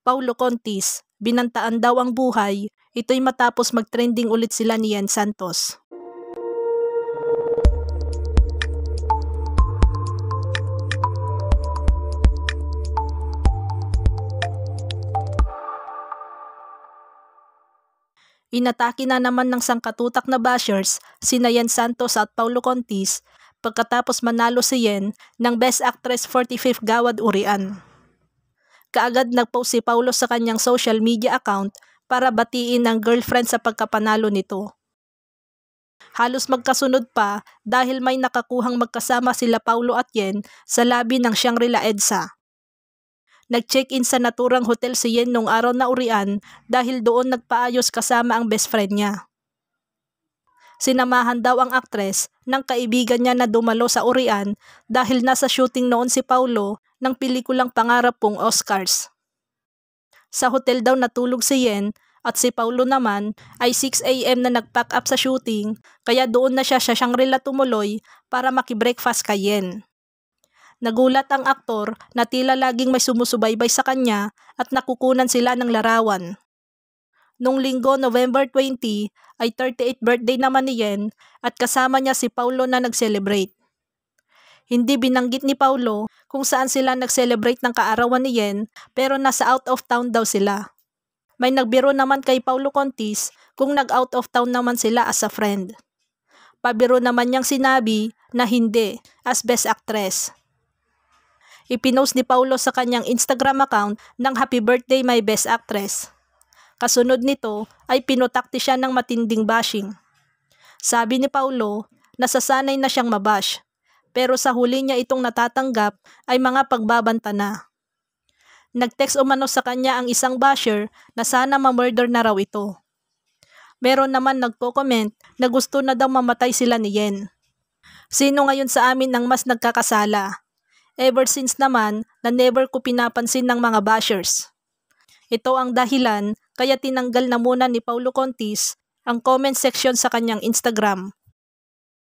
Paulo Contis, binantaan daw ang buhay, ito'y matapos mag-trending ulit sila ni Yan Santos. Inatake na naman ng sangkatutak na bashers si Nayan Santos at Paulo Contis pagkatapos manalo si Yen ng Best Actress 45th Gawad Urian. Kaagad nagpost si Paulo sa kanyang social media account para batiin ang girlfriend sa pagkapanalo nito. Halos magkasunod pa dahil may nakakuhang magkasama sila Paulo at Yen sa labi ng Shangri-La EDSA. Nag-check-in sa naturang hotel si Yen noong araw na urian dahil doon nagpaayos kasama ang best friend niya. Sinamahan daw ang aktres ng kaibigan niya na dumalo sa urian dahil nasa shooting noon si Paulo ng pelikulang pangarap pong Oscars. Sa hotel daw natulog si Yen at si Paulo naman ay 6am na nag-pack up sa shooting kaya doon na siya sa Shangri-La tumuloy para makibreakfast kay Yen. Nagulat ang aktor na tila laging may sumusubaybay sa kanya at nakukunan sila ng larawan. Nung linggo November 20 ay 38 birthday naman ni Yen at kasama niya si Paulo na nag-celebrate. Hindi binanggit ni Paulo kung saan sila nag-celebrate ng kaarawan ni Yen pero nasa out of town daw sila. May nagbiro naman kay Paulo Contis kung nag-out of town naman sila as a friend. Pabiro naman niyang sinabi na hindi as best actress. Ipinost ni Paulo sa kanyang Instagram account ng Happy Birthday My Best Actress. Kasunod nito ay pinotakti siya ng matinding bashing. Sabi ni Paulo, nasasanay na siyang mabash pero sa huli niya itong natatanggap ay mga pagbabanta na. Nag-text umano sa kanya ang isang basher na sana ma-murder na raw ito. Meron naman nagko-comment na gusto na daw mamatay sila ni Yen. Sino ngayon sa amin ang mas nagkakasala? Ever since naman na never ko pinapansin ng mga bashers. Ito ang dahilan kaya tinanggal na muna ni Paulo Contis ang comment section sa kanyang Instagram